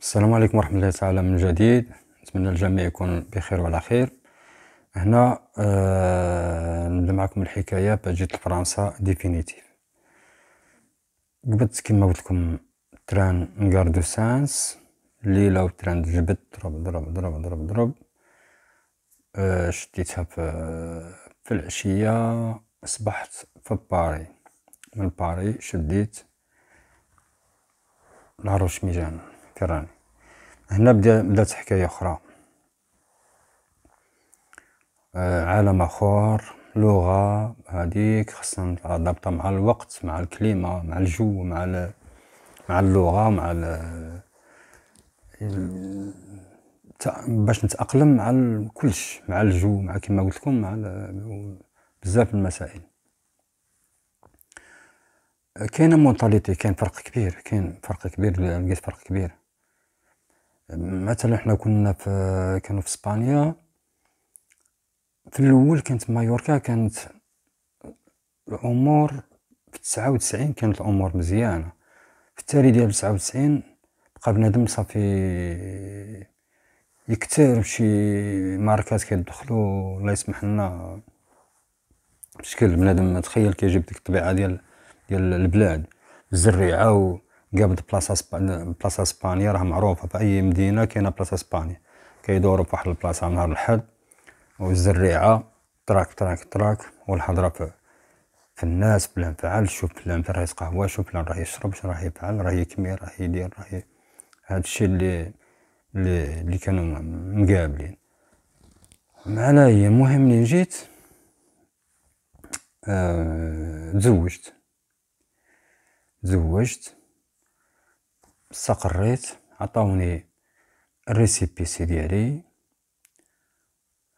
السلام عليكم ورحمة الله تعالى من جديد نتمنى الجميع يكون بخير وعلى خير هنا آه نبدا معكم الحكاية باش جيت لفرنسا ديفينيتيف قبضت كيما قلت لكم تران نكار دو سانس ليلة تران جبت ضرب ضرب ضرب ضرب ضرب آه شديتها في, في العشية صبحت في باري من باري شديت العروش ميجان كراني هنا بدا بدات حكايه اخرى آه عالم اخر لغه هذيك خصنا نضبطها مع الوقت مع الكليمه مع الجو مع مع اللغه مع باش نتاقلم مع كلش مع الجو مع كما قلت لكم مع بزاف المسائل كاينه مونطاليتي كاين فرق كبير كاين فرق كبير لقيت فرق كبير مثلا حنا كنا في كانوا في اسبانيا في الاول كانت مايوركا كانت الامور في 99 كانت الامور مزيانه في التالي ديال 99 بقى بنادم صافي يكتر شي ماركات كيدخلوا الله يسمح لنا بشكل بنادم تخيل كيجيب ديك الطبيعه ديال ديال البلاد الزريعه قبل بلاصه سبا... بلاصه اسبانيا راه معروفه في اي مدينه كاينه بلاصه اسبانيا كيدوروا في واحد البلاصه نهار الحد والزريعه تراك تراك تراك والحضره في, في الناس بلا انفعال شوف فلان راه هو شوف فلان راه يشرب شنو راه يفعل راه يكمي راه يدير راه ي... هذا الشيء اللي اللي, اللي كانوا مقابلين معنا هي المهم منين جيت آه... تزوجت تزوجت استقريت عطاوني الريسيبي سي ديالي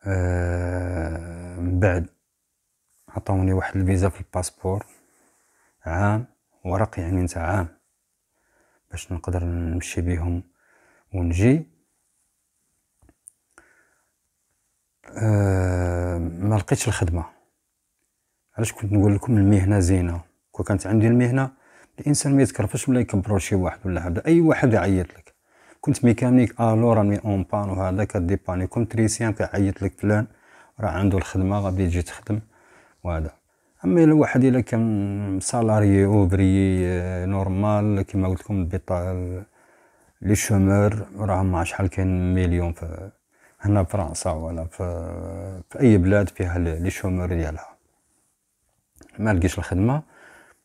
آه من بعد عطاوني واحد الفيزا في الباسبور عام ورق يعني نتاع عام باش نقدر نمشي بيهم ونجي آه، ما لقيتش الخدمه علاش كنت نقول لكم المهنه زينه كون كانت عندي المهنه الانسان ما يتكرفش ملي يكبروا شي واحد ولا هذا اي واحد يعيط لك كنت ميكانيك الو آه، مي اون بان وهذا كديباني كنت تريسيان كيعيط لك فلان راه عنده الخدمه غادي تجي تخدم وهذا اما الا واحد الا كان سالاري اوبري آه، نورمال كما قلت لكم لي شومور راه ما شحال كاين مليون في هنا فرنسا ولا في, في اي بلاد فيها لي شومور ديالها ما لقيش الخدمه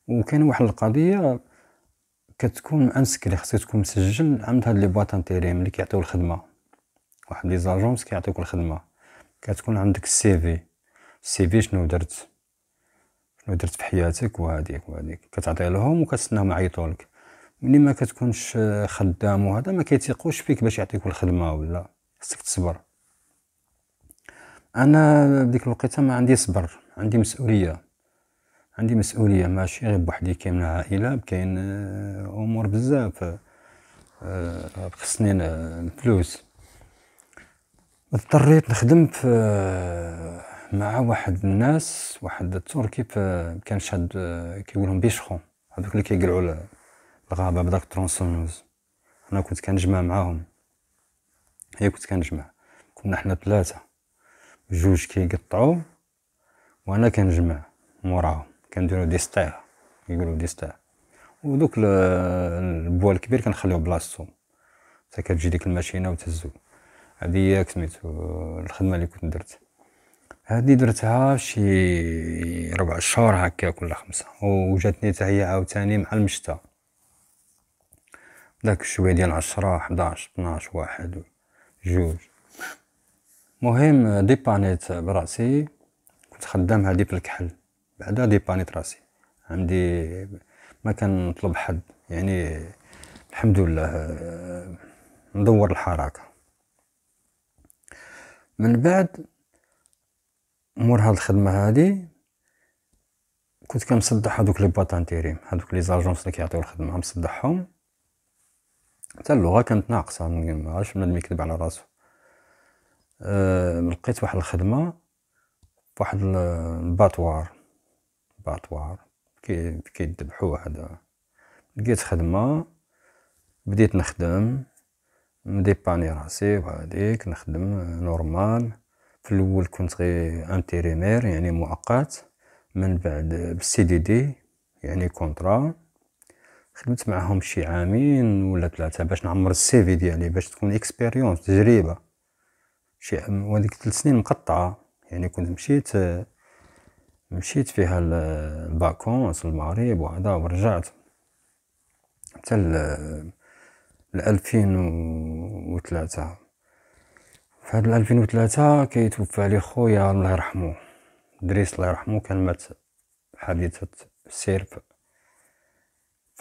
وكان واحد القضيه كتكون امسك اللي خصك تكون مسجل عند هاد لي بواط انتيريم ملي كيعطيو الخدمه واحد لي زاجونس كيعطيوك الخدمه كتكون عندك السي في السي في شنو درت شنو درت في حياتك وهاديك وهاديك كتعطيلهم لهم وكتسناهم يعيطولك ملي ما كتكونش خدام وهذا ما مكيتيقوش فيك باش يعطيك الخدمه ولا خصك تصبر انا ديك الوقيته ما عندي صبر عندي مسؤوليه عندي مسؤوليه ماشي غير بوحدي كاين عائله كاين آه، امور بزاف آه، آه، خصني الفلوس اضطريت نخدم في مع واحد الناس واحد التركي كان شاد كيقولهم بيشخو هذوك اللي كيقلعوا الغابه بداك ترونسونوز انا كنت كنجمع معاهم هي كنت كنجمع كنا حنا ثلاثه جوج كيقطعوا وانا كنجمع موراهم كنديرو ديستير سطيع يقولوا دي ودوك البوا الكبير كنخليوه بلاصتو حتى كتجي ديك الماشينه وتهزو هادي هي سميتو الخدمه اللي كنت درت هادي درتها شي ربع شهور هكا ولا خمسه وجاتني حتى هي عاوتاني مع المشتى داك الشويه ديال 10 11 12 واحد جوج مهم ديبانيت براسي كنت خدام هادي بالكحل بعدا ديباني راسي عندي ما كنطلب حد يعني الحمد لله آه، ندور الحركه من بعد مور هاد الخدمه هادي كنت كنصدح هادوك لي باط انتيريم هادوك لي زاجونس اللي كيعطيو الخدمه مصدحهم حتى اللغه كانت ناقصه ما عرفش بنادم يكذب على راسو أه لقيت واحد الخدمه فواحد الباتوار كي كيذبحوه هذا لقيت خدمة بديت نخدم مديباني راسي وهاديك نخدم نورمال في الاول كنت غير انتريمير يعني مؤقت من بعد بالسي دي دي يعني كونترا خدمت معاهم شي عامين ولا ثلاثه باش نعمر السي في ديالي باش تكون اكسبيريونس تجربه شي وهذيك ثلاث سنين مقطعه يعني كنت مشيت مشيت فيها الباكونس المغرب وهذا ورجعت حتى ل 2003 في هاد 2003 كيتوفى لي خويا الله يرحمو دريس الله يرحمو كان مات حادثة سير في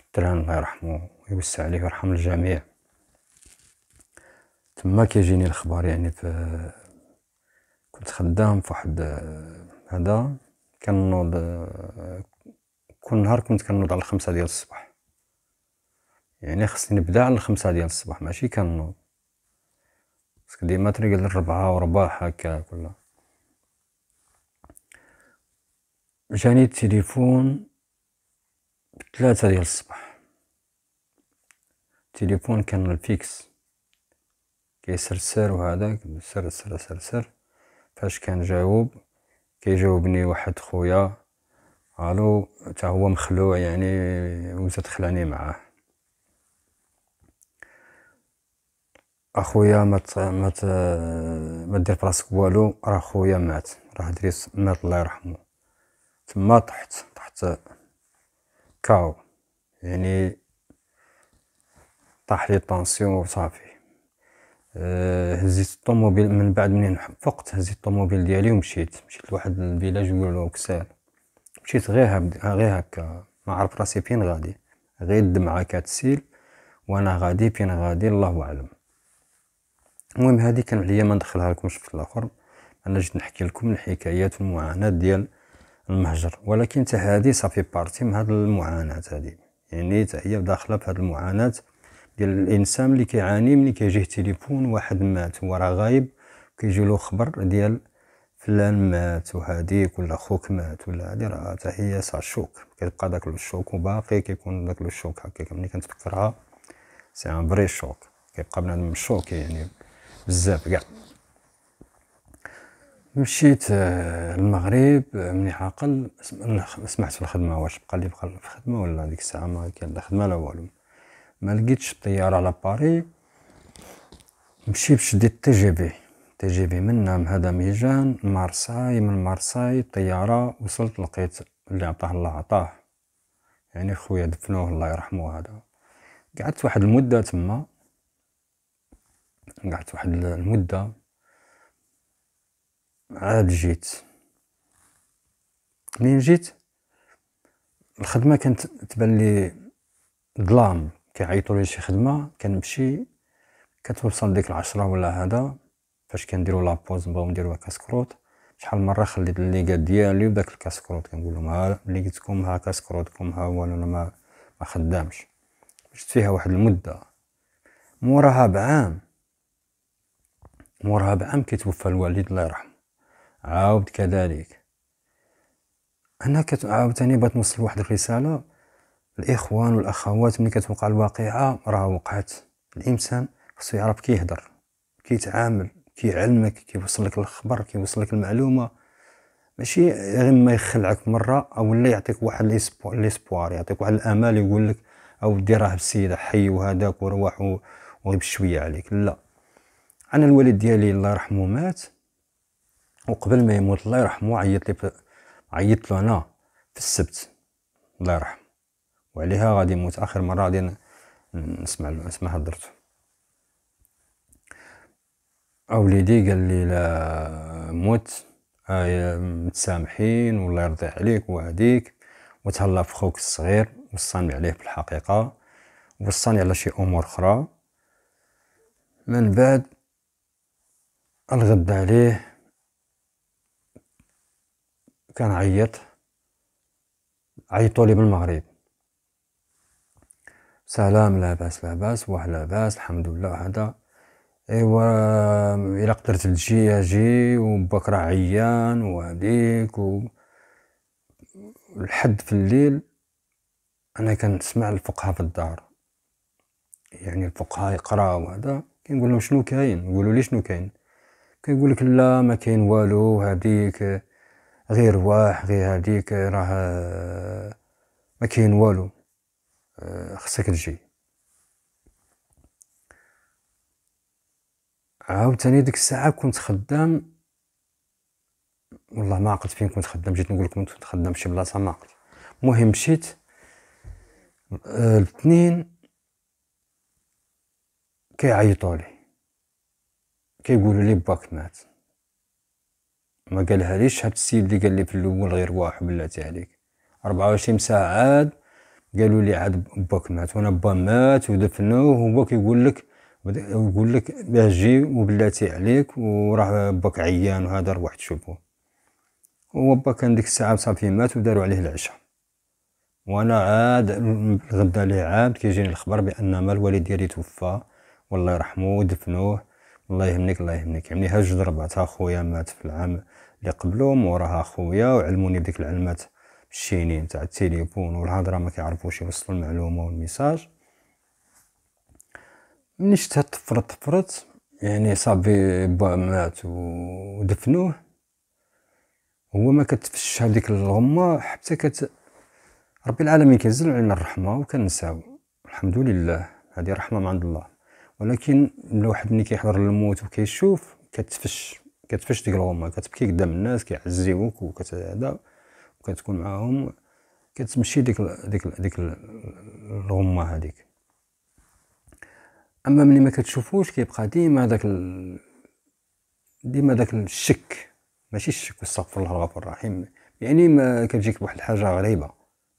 التران الله يرحمو ويوسع عليه ويرحم الجميع تما كيجيني الخبر يعني في كنت خدام في واحد هذا كنوض كل نهار كنت كنوض على الخمسة ديال الصباح يعني خصني نبدا على الخمسة ديال الصباح ماشي كنوض باسكو ديما تنقل الربعة ورباح هكا كلها جاني التليفون بثلاثة ديال الصباح التليفون كان الفيكس كيسرسر وهذا سر سر سر سر فاش كان جاوب كيجاوبني واحد خويا الو حتى هو مخلوع يعني وانت تخلعني معاه اخويا ما ما ما دير براسك والو راه خويا مات راه دريس مات الله يرحمه تما طحت طحت كاو يعني طاح لي طونسيون وصافي آه، هزيت الطوموبيل من بعد منين فقت هزيت الطوموبيل ديالي ومشيت مشيت لواحد الفيلاج يقولو كسال مشيت غير هبد... غير هكا ما عرف راسي فين غادي غير الدمعه كتسيل وانا غادي فين غادي الله اعلم المهم هذه كان عليا ما ندخلها لكمش في الاخر انا جيت نحكي لكم الحكايات والمعاناه ديال المهجر ولكن حتى هذه صافي بارتي من هذه المعاناه هذه يعني حتى هي داخله في هذه المعاناه ديال الانسان اللي كيعاني ملي كيجيه تليفون واحد مات هو راه غايب كيجي له خبر ديال فلان مات وهاديك ولا خوك مات ولا هادي راه حتى هي ساع شوك كيبقى داك الشوك وباقي كيكون داك الشوك هكاك ملي كنتفكرها سي ان بري شوك كيبقى بنادم مشوك يعني بزاف كاع مشيت المغرب آه، آه، ملي عاقل سمحت في الخدمه واش بقى لي بقى في الخدمه ولا ديك الساعه ما كان لا خدمه لا والو ما لقيتش الطياره على باري مشيت شديت تي جي بي تي جي بي من هذا ميجان مارساي من مارساي طياره وصلت لقيت اللي عطاه الله عطاه يعني خويا دفنوه الله يرحمه هذا قعدت واحد المده تما قعدت واحد المده عاد جيت منين جيت الخدمه كانت تبان لي ظلام كيعيطوا لي شي خدمه كنمشي كتوصل ديك العشرة ولا هذا فاش كنديرو لابوز نبغيو نديرو كاسكروت شحال مره خليت الليغا ديالي وداك الكاسكروت كنقول لهم ها ليغتكم ها كاسكروتكم ها هو انا ما ما خدامش شفت فيها واحد المده موراها بعام موراها بعام كيتوفى الوالد الله يرحمه عاود كذلك انا كنت عاوتاني بغيت نوصل واحد الرساله الاخوان والاخوات ملي كتوقع الواقعه راه وقعت الانسان خصو يعرف كيهضر كيتعامل كيعلمك كيوصل لك الخبر كيوصل لك المعلومه ماشي غير ما يخلعك مره او لا يعطيك واحد ليسبوار يعطيك واحد الامال يقول لك او دير راه بالسيده حي وهذاك وروح وغيب شوية عليك لا انا الوالد ديالي الله يرحمه مات وقبل ما يموت الله يرحمه عيط لي عيط له انا في السبت الله يرحمه وعليها غادي نموت اخر مره غادي نسمع نسمع هضرته اوليدي قال لي لا موت آه متسامحين والله يرضي عليك وهديك وتهلا في خوك الصغير وصاني عليه في الحقيقة وصاني على شي امور اخرى من بعد الغد عليه كان عيط عيطولي بالمغرب سلام لاباس لاباس واه لاباس الحمد لله هذا ايوا الى قدرت تجي اجي وبكرة راه عيان وهاديك و الحد في الليل انا كنسمع الفقهاء في الدار يعني الفقهاء يقراو هذا كنقول لهم شنو كاين يقولوا لي شنو كاين كيقول لك لا ما كاين والو هاديك غير واح غير هاديك راه ما كاين والو آه، خصك تجي عاوتاني ديك الساعه كنت خدام والله ما عقلت فين كنت خدام جيت نقول لكم كنت خدام في شي بلاصه ما عقلت المهم مشيت آه، الاثنين كيعيطوا لي كيقولوا لي باك مات ما قالها ليش هاد السيد اللي قال لي في الاول غير واحد بلاتي عليك 24 ساعه عاد قالوا لي عاد باك مات وانا با مات ودفنوه وهو كيقول لك يقول لك باه جي وبلاتي عليك وراح باك عيان وهذا روح تشوفو هو با كان ديك الساعه صافي مات وداروا عليه العشاء وانا عاد الغدا اللي عاد كيجيني الخبر بان ما الوالد ديالي توفى والله يرحمه ودفنوه الله يهنيك الله يهنيك يعني هاج ضرباتها خويا مات في العام اللي قبله موراها خويا وعلموني بديك العلمات الشينين تاع التليفون والهضره ما كيعرفوش يوصلوا المعلومه والميساج ملي شتها طفرت طفرت يعني صافي با مات ودفنوه هو ما كتفش هذيك الغمه حتى كت ربي العالمين كينزل علينا الرحمه وكنساو الحمد لله هذه رحمه من عند الله ولكن الواحد ملي كيحضر الموت وكيشوف كتفش كتفش ديك الغمه كتبكي قدام الناس كيعزيوك وكت هذا كتكون معاهم كتمشي ديك الـ ديك الـ ديك الغمه هذيك اما ملي ما كتشوفوش كيبقى ديما داك ديما داك الشك ماشي الشك استغفر الله الغفور الرحيم يعني ما كتجيك بواحد الحاجه غريبه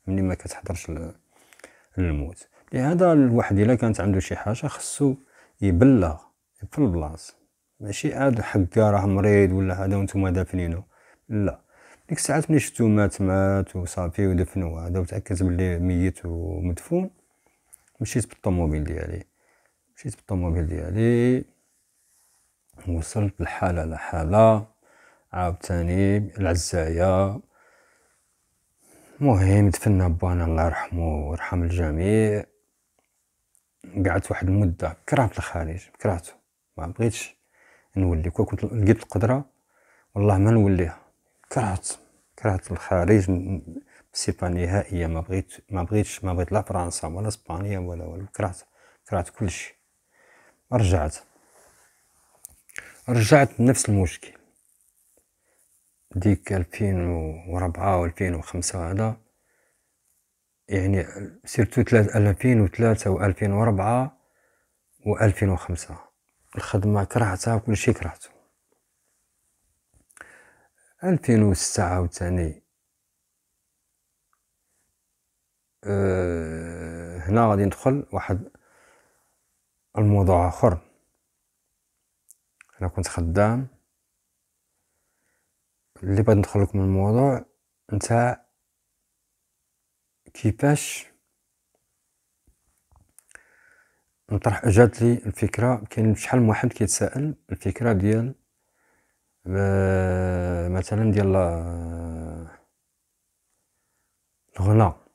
ملي ما كتحضرش للموت لهذا الواحد الا كانت عنده شي حاجه خصو يبلغ في البلاص ماشي عاد حكا راه مريض ولا هذا وانتم دافنينو لا ديك الساعات ملي شفتو مات مات وصافي ودفنو وهذا وتاكدت بلي ميت ومدفون مشيت بالطوموبيل ديالي مشيت بالطوموبيل ديالي وصلت الحاله لحاله عاوتاني العزايه المهم دفنا بانا الله يرحمو ويرحم الجميع قعدت واحد المده كرهت الخارج كرهتو ما بغيتش نولي كون كنت لقيت القدره والله ما نوليها كرهت كرهت الخارج بصفه نهائيه ما بغيت ما بغيتش ما بغيت لا فرنسا ولا اسبانيا ولا ولا كرهت كرهت كل شيء رجعت رجعت نفس المشكل ديك 2004 و 2005 هذا يعني سيرتو 2003 و 2004 و 2005 الخدمه كرهتها و شيء كرهته ألفين وستة عاوتاني أه هنا غادي ندخل واحد الموضوع آخر أنا كنت خدام اللي بغيت ندخل لكم الموضوع نتاع كيفاش نطرح جات لي الفكره كاين شحال من واحد كيتسائل الفكره ديال مثلا ديال آه، الغناء